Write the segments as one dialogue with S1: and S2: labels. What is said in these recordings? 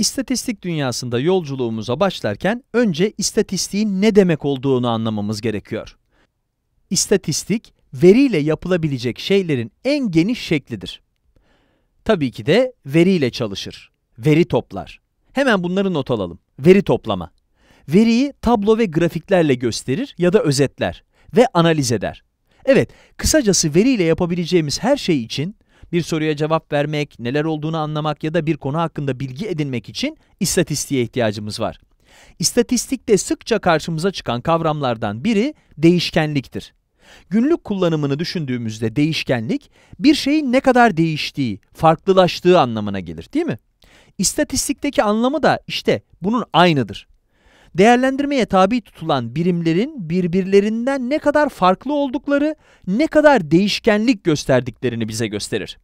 S1: İstatistik dünyasında yolculuğumuza başlarken önce istatistiğin ne demek olduğunu anlamamız gerekiyor. İstatistik, veriyle yapılabilecek şeylerin en geniş şeklidir. Tabii ki de veriyle çalışır, veri toplar. Hemen bunları not alalım. Veri toplama. Veriyi tablo ve grafiklerle gösterir ya da özetler ve analiz eder. Evet, kısacası veriyle yapabileceğimiz her şey için bir soruya cevap vermek, neler olduğunu anlamak ya da bir konu hakkında bilgi edinmek için istatistiğe ihtiyacımız var. İstatistikte sıkça karşımıza çıkan kavramlardan biri değişkenliktir. Günlük kullanımını düşündüğümüzde değişkenlik bir şeyin ne kadar değiştiği, farklılaştığı anlamına gelir değil mi? İstatistikteki anlamı da işte bunun aynıdır değerlendirmeye tabi tutulan birimlerin birbirlerinden ne kadar farklı oldukları, ne kadar değişkenlik gösterdiklerini bize gösterir.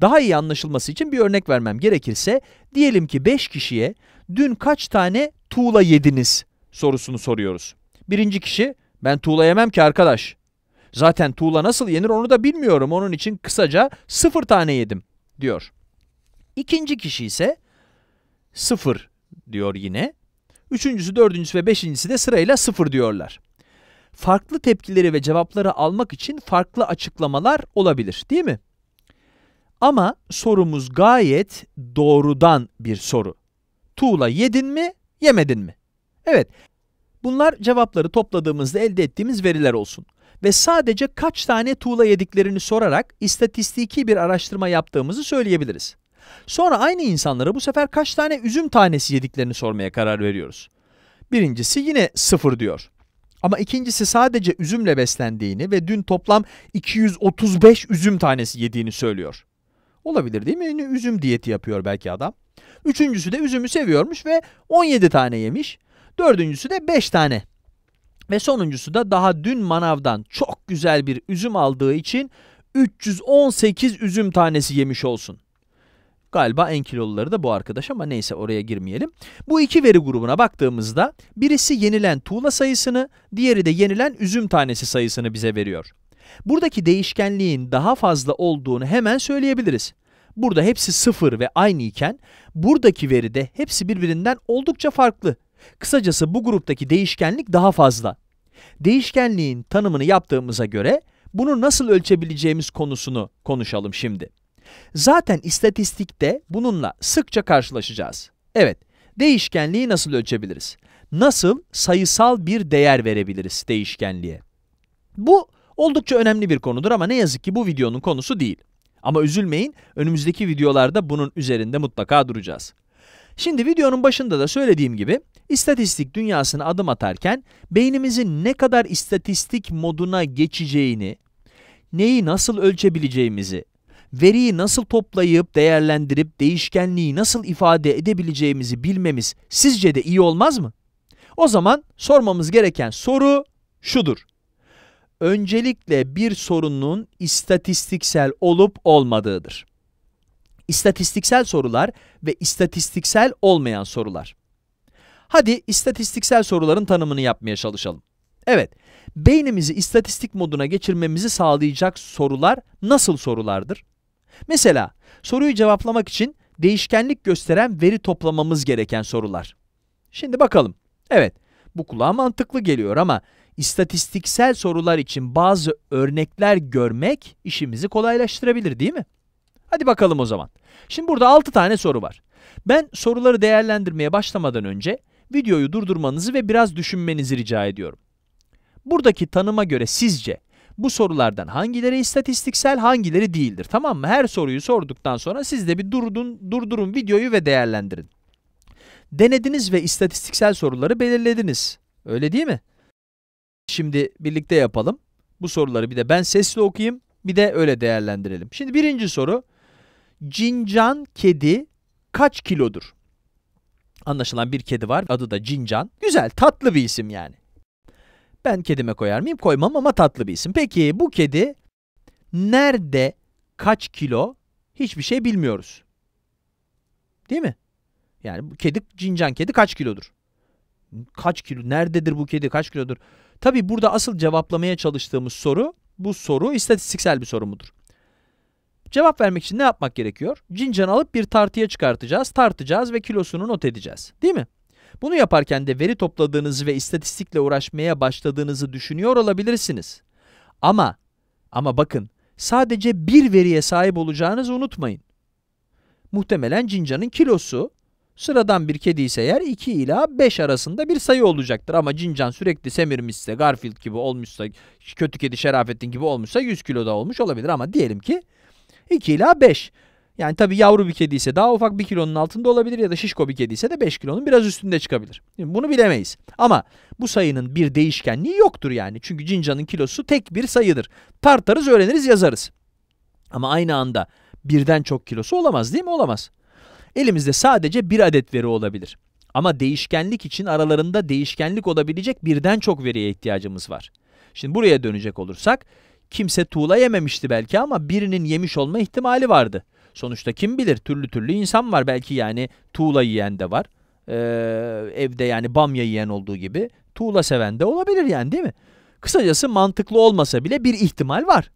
S1: Daha iyi anlaşılması için bir örnek vermem gerekirse, diyelim ki 5 kişiye dün kaç tane tuğla yediniz sorusunu soruyoruz. Birinci kişi, ben tuğla yemem ki arkadaş. Zaten tuğla nasıl yenir onu da bilmiyorum, onun için kısaca sıfır tane yedim diyor. İkinci kişi ise sıfır diyor yine. Üçüncüsü, dördüncüsü ve beşincisi de sırayla sıfır diyorlar. Farklı tepkileri ve cevapları almak için farklı açıklamalar olabilir değil mi? Ama sorumuz gayet doğrudan bir soru. Tuğla yedin mi, yemedin mi? Evet, bunlar cevapları topladığımızda elde ettiğimiz veriler olsun. Ve sadece kaç tane tuğla yediklerini sorarak istatistiki bir araştırma yaptığımızı söyleyebiliriz. Sonra aynı insanlara bu sefer kaç tane üzüm tanesi yediklerini sormaya karar veriyoruz. Birincisi yine sıfır diyor. Ama ikincisi sadece üzümle beslendiğini ve dün toplam 235 üzüm tanesi yediğini söylüyor. Olabilir değil mi? Yani üzüm diyeti yapıyor belki adam. Üçüncüsü de üzümü seviyormuş ve 17 tane yemiş. Dördüncüsü de 5 tane. Ve sonuncusu da daha dün manavdan çok güzel bir üzüm aldığı için 318 üzüm tanesi yemiş olsun. Galiba en kiloluları da bu arkadaş ama neyse oraya girmeyelim. Bu iki veri grubuna baktığımızda birisi yenilen tuğla sayısını, diğeri de yenilen üzüm tanesi sayısını bize veriyor. Buradaki değişkenliğin daha fazla olduğunu hemen söyleyebiliriz. Burada hepsi sıfır ve aynı iken buradaki veride hepsi birbirinden oldukça farklı. Kısacası bu gruptaki değişkenlik daha fazla. Değişkenliğin tanımını yaptığımıza göre bunu nasıl ölçebileceğimiz konusunu konuşalım şimdi. Zaten istatistikte bununla sıkça karşılaşacağız. Evet, değişkenliği nasıl ölçebiliriz? Nasıl sayısal bir değer verebiliriz değişkenliğe? Bu oldukça önemli bir konudur ama ne yazık ki bu videonun konusu değil. Ama üzülmeyin, önümüzdeki videolarda bunun üzerinde mutlaka duracağız. Şimdi videonun başında da söylediğim gibi, istatistik dünyasına adım atarken beynimizin ne kadar istatistik moduna geçeceğini, neyi nasıl ölçebileceğimizi veriyi nasıl toplayıp, değerlendirip, değişkenliği nasıl ifade edebileceğimizi bilmemiz sizce de iyi olmaz mı? O zaman sormamız gereken soru şudur. Öncelikle bir sorunun istatistiksel olup olmadığıdır. İstatistiksel sorular ve istatistiksel olmayan sorular. Hadi istatistiksel soruların tanımını yapmaya çalışalım. Evet, beynimizi istatistik moduna geçirmemizi sağlayacak sorular nasıl sorulardır? Mesela soruyu cevaplamak için değişkenlik gösteren veri toplamamız gereken sorular. Şimdi bakalım. Evet, bu kulağa mantıklı geliyor ama istatistiksel sorular için bazı örnekler görmek işimizi kolaylaştırabilir değil mi? Hadi bakalım o zaman. Şimdi burada 6 tane soru var. Ben soruları değerlendirmeye başlamadan önce videoyu durdurmanızı ve biraz düşünmenizi rica ediyorum. Buradaki tanıma göre sizce bu sorulardan hangileri istatistiksel hangileri değildir tamam mı? Her soruyu sorduktan sonra siz de bir durdun, durdurun videoyu ve değerlendirin. Denediniz ve istatistiksel soruları belirlediniz. Öyle değil mi? Şimdi birlikte yapalım. Bu soruları bir de ben sesli okuyayım bir de öyle değerlendirelim. Şimdi birinci soru. Cincan kedi kaç kilodur? Anlaşılan bir kedi var. Adı da Cincan. Güzel, tatlı bir isim yani. Ben kedime koyar mıyım? Koymam ama tatlı bir isim. Peki bu kedi nerede, kaç kilo hiçbir şey bilmiyoruz. Değil mi? Yani bu kedi, cincan kedi kaç kilodur? Kaç kilo, nerededir bu kedi, kaç kilodur? Tabi burada asıl cevaplamaya çalıştığımız soru, bu soru istatistiksel bir soru mudur? Cevap vermek için ne yapmak gerekiyor? Cincan alıp bir tartıya çıkartacağız, tartacağız ve kilosunu not edeceğiz. Değil mi? Bunu yaparken de veri topladığınızı ve istatistikle uğraşmaya başladığınızı düşünüyor olabilirsiniz. Ama, ama bakın sadece bir veriye sahip olacağınızı unutmayın. Muhtemelen cincanın kilosu, sıradan bir kedi ise eğer 2 ila 5 arasında bir sayı olacaktır. Ama cincan sürekli semirmişse, Garfield gibi olmuşsa, kötü kedi Şerafettin gibi olmuşsa 100 kiloda olmuş olabilir. Ama diyelim ki 2 ila 5. Yani tabii yavru bir kedi ise daha ufak 1 kilonun altında olabilir ya da şişko bir kedi ise de 5 kilonun biraz üstünde çıkabilir. Şimdi bunu bilemeyiz. Ama bu sayının bir değişkenliği yoktur yani. Çünkü cincanın kilosu tek bir sayıdır. Tartarız, öğreniriz, yazarız. Ama aynı anda birden çok kilosu olamaz değil mi? Olamaz. Elimizde sadece bir adet veri olabilir. Ama değişkenlik için aralarında değişkenlik olabilecek birden çok veriye ihtiyacımız var. Şimdi buraya dönecek olursak kimse tuğla yememişti belki ama birinin yemiş olma ihtimali vardı. Sonuçta kim bilir türlü türlü insan var belki yani tuğla yiyen de var. Ee, evde yani bamya yiyen olduğu gibi tuğla seven de olabilir yani değil mi? Kısacası mantıklı olmasa bile bir ihtimal var.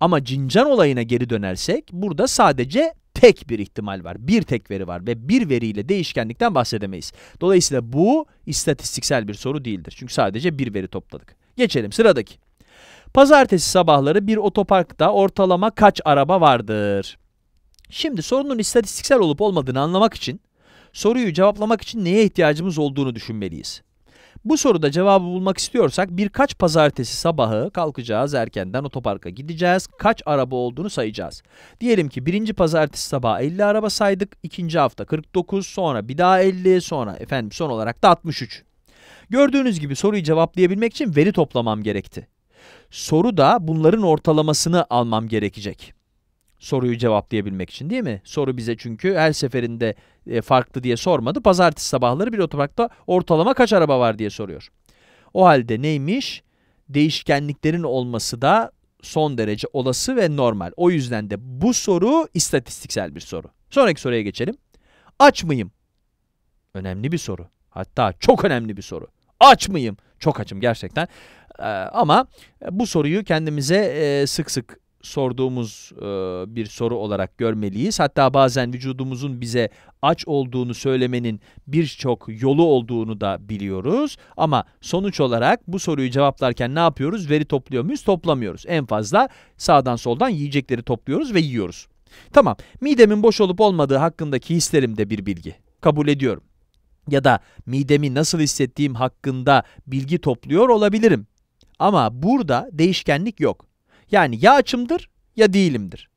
S1: Ama Cincan olayına geri dönersek burada sadece tek bir ihtimal var. Bir tek veri var ve bir veriyle değişkenlikten bahsedemeyiz. Dolayısıyla bu istatistiksel bir soru değildir. Çünkü sadece bir veri topladık. Geçelim sıradaki. Pazartesi sabahları bir otoparkta ortalama kaç araba vardır? Şimdi sorunun istatistiksel olup olmadığını anlamak için soruyu cevaplamak için neye ihtiyacımız olduğunu düşünmeliyiz. Bu soruda cevabı bulmak istiyorsak birkaç pazartesi sabahı kalkacağız erkenden otoparka gideceğiz. Kaç araba olduğunu sayacağız. Diyelim ki birinci pazartesi sabahı 50 araba saydık. ikinci hafta 49 sonra bir daha 50 sonra efendim son olarak da 63. Gördüğünüz gibi soruyu cevaplayabilmek için veri toplamam gerekti. Soru da bunların ortalamasını almam gerekecek soruyu cevaplayabilmek için değil mi? Soru bize çünkü her seferinde e, farklı diye sormadı. Pazartesi sabahları bir otoparkta ortalama kaç araba var diye soruyor. O halde neymiş? Değişkenliklerin olması da son derece olası ve normal. O yüzden de bu soru istatistiksel bir soru. Sonraki soruya geçelim. Aç mıyım? Önemli bir soru. Hatta çok önemli bir soru. Aç mıyım? Çok açım gerçekten. Ee, ama bu soruyu kendimize e, sık sık sorduğumuz e, bir soru olarak görmeliyiz. Hatta bazen vücudumuzun bize aç olduğunu söylemenin birçok yolu olduğunu da biliyoruz. Ama sonuç olarak bu soruyu cevaplarken ne yapıyoruz? Veri topluyor muyuz? Toplamıyoruz. En fazla sağdan soldan yiyecekleri topluyoruz ve yiyoruz. Tamam, midemin boş olup olmadığı hakkındaki hislerim de bir bilgi. Kabul ediyorum. Ya da midemi nasıl hissettiğim hakkında bilgi topluyor olabilirim. Ama burada değişkenlik yok. Yani ya açımdır ya değilimdir.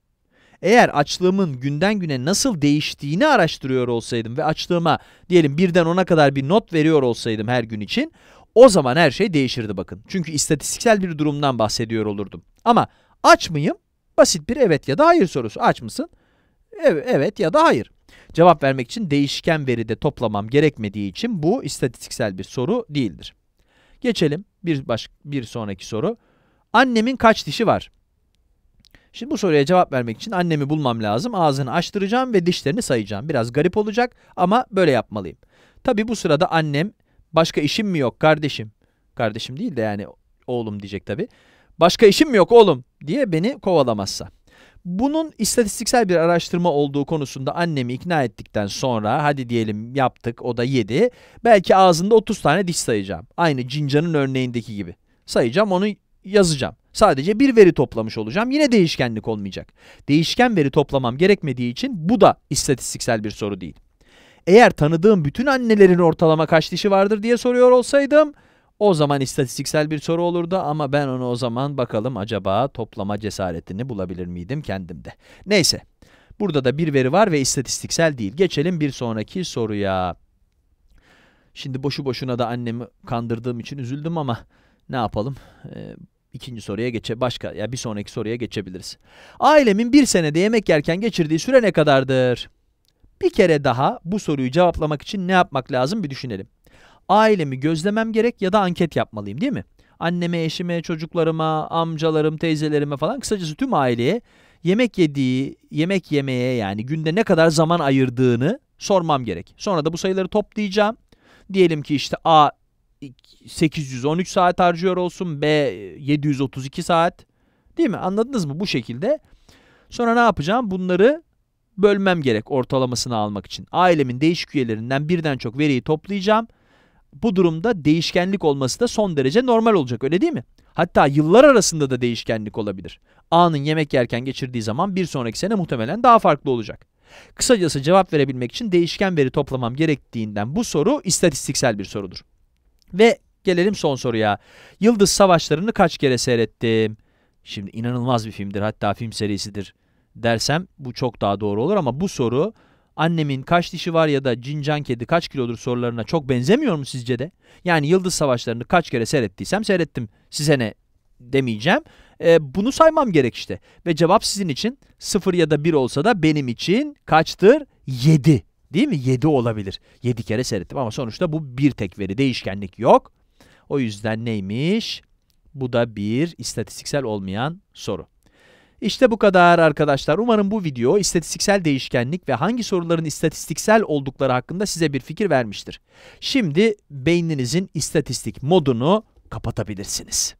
S1: Eğer açlığımın günden güne nasıl değiştiğini araştırıyor olsaydım ve açlığıma diyelim birden ona kadar bir not veriyor olsaydım her gün için o zaman her şey değişirdi bakın. Çünkü istatistiksel bir durumdan bahsediyor olurdum. Ama aç mıyım? Basit bir evet ya da hayır sorusu. Aç mısın? Evet, evet ya da hayır. Cevap vermek için değişken veride toplamam gerekmediği için bu istatistiksel bir soru değildir. Geçelim bir, baş, bir sonraki soru. Annemin kaç dişi var? Şimdi bu soruya cevap vermek için annemi bulmam lazım. Ağzını açtıracağım ve dişlerini sayacağım. Biraz garip olacak ama böyle yapmalıyım. Tabi bu sırada annem başka işim mi yok kardeşim? Kardeşim değil de yani oğlum diyecek tabi. Başka işim mi yok oğlum diye beni kovalamazsa. Bunun istatistiksel bir araştırma olduğu konusunda annemi ikna ettikten sonra hadi diyelim yaptık o da yedi. Belki ağzında 30 tane diş sayacağım. Aynı Cincan'ın örneğindeki gibi. Sayacağım onu yazacağım. Sadece bir veri toplamış olacağım. Yine değişkenlik olmayacak. Değişken veri toplamam gerekmediği için bu da istatistiksel bir soru değil. Eğer tanıdığım bütün annelerin ortalama kaç dişi vardır diye soruyor olsaydım o zaman istatistiksel bir soru olurdu ama ben onu o zaman bakalım acaba toplama cesaretini bulabilir miydim kendimde. Neyse burada da bir veri var ve istatistiksel değil. Geçelim bir sonraki soruya. Şimdi boşu boşuna da annemi kandırdığım için üzüldüm ama ne yapalım? E, ikinci soruya geçe başka ya yani bir sonraki soruya geçebiliriz. Ailemin bir senede yemek yerken geçirdiği süre ne kadardır? Bir kere daha bu soruyu cevaplamak için ne yapmak lazım bir düşünelim. Ailemi gözlemem gerek ya da anket yapmalıyım değil mi? Anneme, eşime, çocuklarıma, amcalarım, teyzelerime falan kısacası tüm aileye yemek yediği, yemek yemeye yani günde ne kadar zaman ayırdığını sormam gerek. Sonra da bu sayıları toplayacağım. Diyelim ki işte A 813 saat harcıyor olsun. B 732 saat. Değil mi? Anladınız mı? Bu şekilde. Sonra ne yapacağım? Bunları bölmem gerek ortalamasını almak için. Ailemin değişik üyelerinden birden çok veriyi toplayacağım. Bu durumda değişkenlik olması da son derece normal olacak öyle değil mi? Hatta yıllar arasında da değişkenlik olabilir. A'nın yemek yerken geçirdiği zaman bir sonraki sene muhtemelen daha farklı olacak. Kısacası cevap verebilmek için değişken veri toplamam gerektiğinden bu soru istatistiksel bir sorudur. Ve gelelim son soruya. Yıldız Savaşları'nı kaç kere seyrettim? Şimdi inanılmaz bir filmdir hatta film serisidir dersem bu çok daha doğru olur ama bu soru annemin kaç dişi var ya da cincan kedi kaç kilodur sorularına çok benzemiyor mu sizce de? Yani Yıldız Savaşları'nı kaç kere seyrettiysem seyrettim size ne demeyeceğim. E, bunu saymam gerek işte ve cevap sizin için sıfır ya da bir olsa da benim için kaçtır? 7. Değil mi? 7 olabilir. 7 kere seyrettim ama sonuçta bu bir tek veri. Değişkenlik yok. O yüzden neymiş? Bu da bir istatistiksel olmayan soru. İşte bu kadar arkadaşlar. Umarım bu video istatistiksel değişkenlik ve hangi soruların istatistiksel oldukları hakkında size bir fikir vermiştir. Şimdi beyninizin istatistik modunu kapatabilirsiniz.